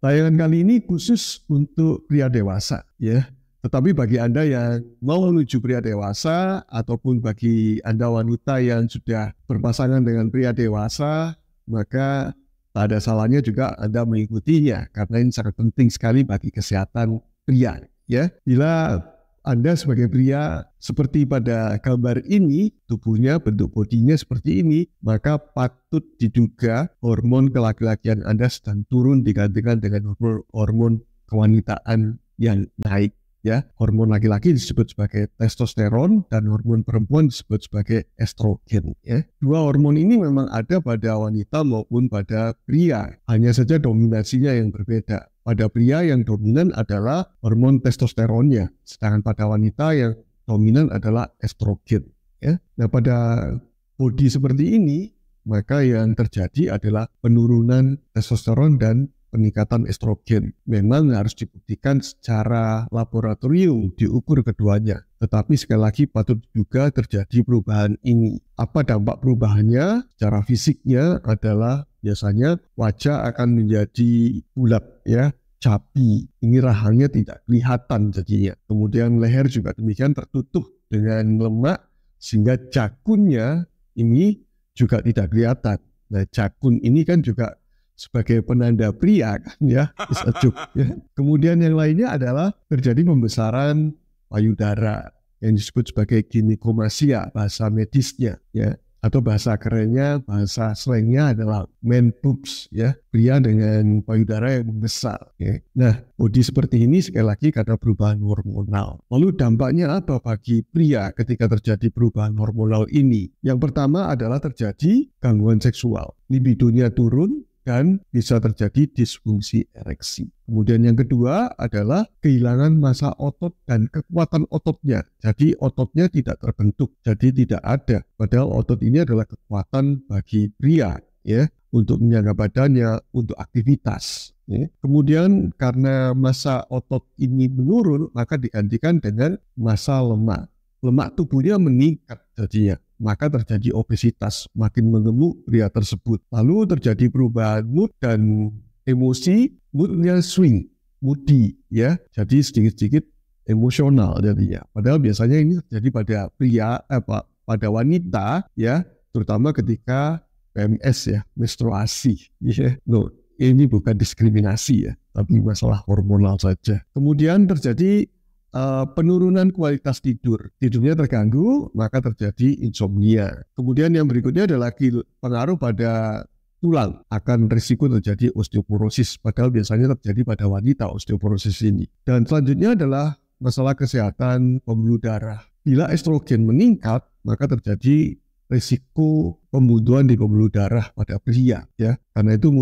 Tayangan kali ini khusus untuk pria dewasa ya. Tetapi bagi Anda yang mau menuju pria dewasa ataupun bagi Anda wanita yang sudah berpasangan dengan pria dewasa, maka tak ada salahnya juga Anda mengikutinya karena ini sangat penting sekali bagi kesehatan pria ya. Bila anda sebagai pria seperti pada gambar ini, tubuhnya bentuk bodinya seperti ini, maka patut diduga hormon kelaki-lakian Anda sedang turun digantikan dengan hormon, kewanitaan yang naik ya hormon laki-laki disebut sebagai testosteron dan hormon perempuan disebut sebagai estrogen ya dua hormon ini memang ada pada wanita maupun pada pria hanya saja dominasinya yang berbeda pada pria yang dominan adalah hormon testosteronnya, sedangkan pada wanita yang dominan adalah estrogen. Ya. Nah pada body seperti ini maka yang terjadi adalah penurunan testosteron dan peningkatan estrogen. Memang harus dibuktikan secara laboratorium diukur keduanya. Tetapi sekali lagi patut juga terjadi perubahan ini. Apa dampak perubahannya? Secara fisiknya adalah biasanya wajah akan menjadi bulat ya capi, ini rahangnya tidak kelihatan jadinya. Kemudian leher juga demikian tertutup dengan lemak sehingga jakunnya ini juga tidak kelihatan. Nah jakun ini kan juga sebagai penanda pria kan ya, sejuk, ya. Kemudian yang lainnya adalah terjadi pembesaran payudara yang disebut sebagai ginekomasia bahasa medisnya ya atau bahasa kerennya, bahasa slangnya adalah men boobs ya, pria dengan payudara yang membesar. Ya. Nah, body seperti ini sekali lagi karena perubahan hormonal. Lalu dampaknya apa bagi pria ketika terjadi perubahan hormonal ini? Yang pertama adalah terjadi gangguan seksual. Libidonya turun, dan bisa terjadi disfungsi ereksi. Kemudian yang kedua adalah kehilangan masa otot dan kekuatan ototnya. Jadi ototnya tidak terbentuk, jadi tidak ada. Padahal otot ini adalah kekuatan bagi pria ya untuk menjaga badannya, untuk aktivitas. Ya. Kemudian karena masa otot ini menurun, maka digantikan dengan masa lemak. Lemak tubuhnya meningkat jadinya maka terjadi obesitas, makin mengemuk pria tersebut. Lalu terjadi perubahan mood dan emosi, moodnya swing, moody ya. Jadi sedikit-sedikit emosional jadinya. Padahal biasanya ini terjadi pada pria eh, pada wanita ya, terutama ketika PMS ya, menstruasi ya. No, ini bukan diskriminasi ya, tapi masalah hormonal saja. Kemudian terjadi Eh, penurunan kualitas tidur. Tidurnya terganggu, maka terjadi insomnia. Kemudian yang berikutnya adalah lagi pengaruh pada tulang akan risiko terjadi osteoporosis padahal biasanya terjadi pada wanita osteoporosis ini dan selanjutnya adalah masalah kesehatan pembuluh darah bila estrogen meningkat maka terjadi risiko pembunuhan di pembuluh darah pada pria ya karena itu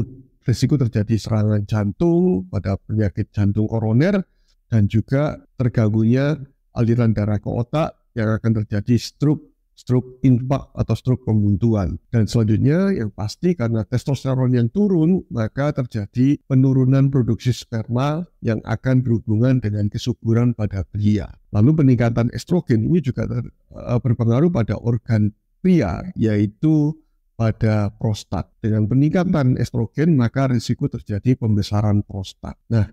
risiko terjadi serangan jantung pada penyakit jantung koroner dan juga terganggunya aliran darah ke otak yang akan terjadi stroke, stroke infak atau stroke pembuntuan. Dan selanjutnya yang pasti karena testosteron yang turun, maka terjadi penurunan produksi sperma yang akan berhubungan dengan kesuburan pada pria. Lalu peningkatan estrogen ini juga e, berpengaruh pada organ pria, yaitu pada prostat. Dengan peningkatan estrogen, maka risiko terjadi pembesaran prostat. Nah,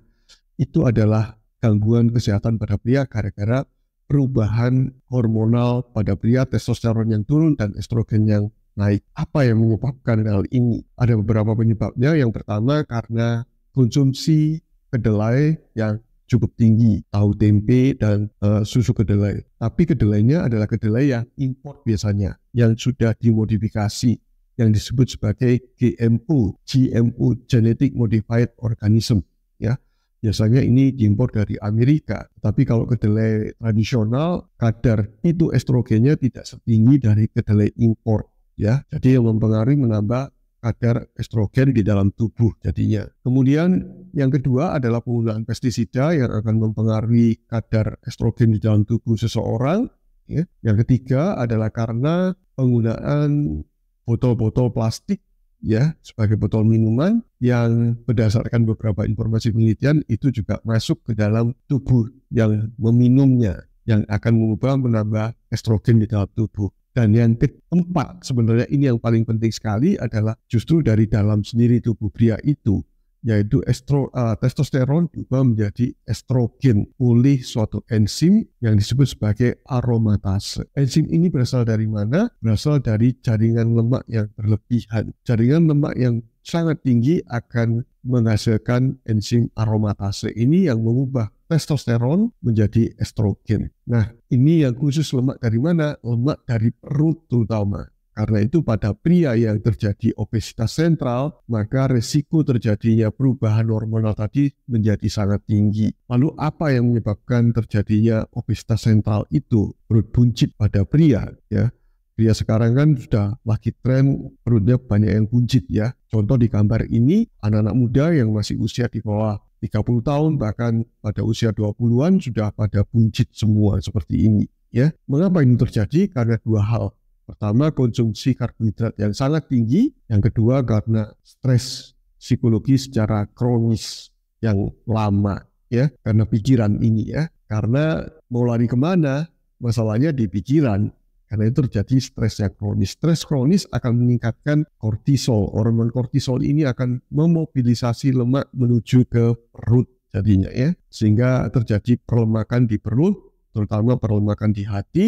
itu adalah gangguan kesehatan pada pria gara-gara perubahan hormonal pada pria testosteron yang turun dan estrogen yang naik. Apa yang menyebabkan hal ini? Ada beberapa penyebabnya. Yang pertama karena konsumsi kedelai yang cukup tinggi, tahu tempe dan uh, susu kedelai. Tapi kedelainya adalah kedelai yang import biasanya, yang sudah dimodifikasi, yang disebut sebagai GMO, GMO (Genetic Modified Organism). Ya, biasanya ini diimpor dari Amerika. Tapi kalau kedelai tradisional, kadar itu estrogennya tidak setinggi dari kedelai impor. Ya, jadi yang mempengaruhi menambah kadar estrogen di dalam tubuh jadinya. Kemudian yang kedua adalah penggunaan pestisida yang akan mempengaruhi kadar estrogen di dalam tubuh seseorang. Ya. Yang ketiga adalah karena penggunaan botol-botol plastik ya sebagai botol minuman yang berdasarkan beberapa informasi penelitian itu juga masuk ke dalam tubuh yang meminumnya yang akan mengubah menambah estrogen di dalam tubuh. Dan yang keempat sebenarnya ini yang paling penting sekali adalah justru dari dalam sendiri tubuh pria itu yaitu estro, uh, testosteron juga menjadi estrogen oleh suatu enzim yang disebut sebagai aromatase. Enzim ini berasal dari mana? Berasal dari jaringan lemak yang berlebihan. Jaringan lemak yang sangat tinggi akan menghasilkan enzim aromatase ini yang mengubah testosteron menjadi estrogen. Nah, ini yang khusus lemak dari mana? Lemak dari perut terutama. Karena itu pada pria yang terjadi obesitas sentral, maka resiko terjadinya perubahan hormonal tadi menjadi sangat tinggi. Lalu apa yang menyebabkan terjadinya obesitas sentral itu? Perut buncit pada pria ya. Pria sekarang kan sudah lagi tren perutnya banyak yang buncit ya. Contoh di gambar ini anak-anak muda yang masih usia di bawah 30 tahun bahkan pada usia 20-an sudah pada buncit semua seperti ini ya. Mengapa ini terjadi? Karena dua hal Pertama, konsumsi karbohidrat yang sangat tinggi. Yang kedua, karena stres psikologis secara kronis yang lama ya karena pikiran ini ya karena mau lari kemana masalahnya di pikiran karena itu terjadi stres yang kronis stres kronis akan meningkatkan kortisol hormon kortisol ini akan memobilisasi lemak menuju ke perut jadinya ya sehingga terjadi perlemakan di perut terutama perlemakan di hati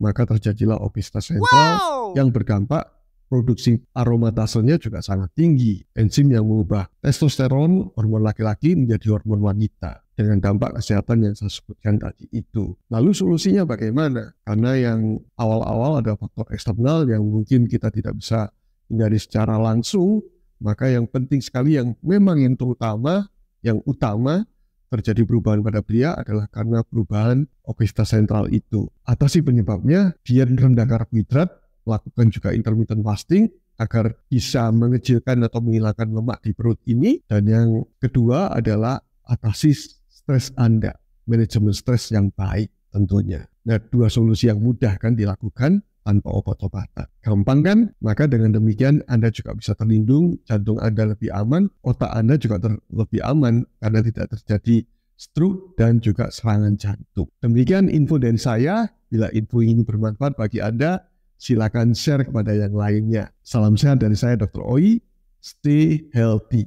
maka terjadilah obesitas sentral wow. yang berdampak produksi aromatasenya juga sangat tinggi. Enzim yang mengubah testosteron, hormon laki-laki menjadi hormon wanita dengan dampak kesehatan yang saya sebutkan tadi itu. Lalu solusinya bagaimana? Karena yang awal-awal ada faktor eksternal yang mungkin kita tidak bisa hindari secara langsung, maka yang penting sekali yang memang yang terutama, yang utama terjadi perubahan pada pria adalah karena perubahan obesitas sentral itu. Atasi penyebabnya, dia rendah karbohidrat, lakukan juga intermittent fasting, agar bisa mengecilkan atau menghilangkan lemak di perut ini. Dan yang kedua adalah atasi stres Anda, manajemen stres yang baik tentunya. Nah, dua solusi yang mudah kan dilakukan tanpa obat-obatan. Gampang kan? Maka dengan demikian Anda juga bisa terlindung, jantung Anda lebih aman, otak Anda juga ter- lebih aman karena tidak terjadi stroke dan juga serangan jantung. Demikian info dari saya. Bila info ini bermanfaat bagi Anda, silakan share kepada yang lainnya. Salam sehat dari saya Dr. Oi. Stay healthy.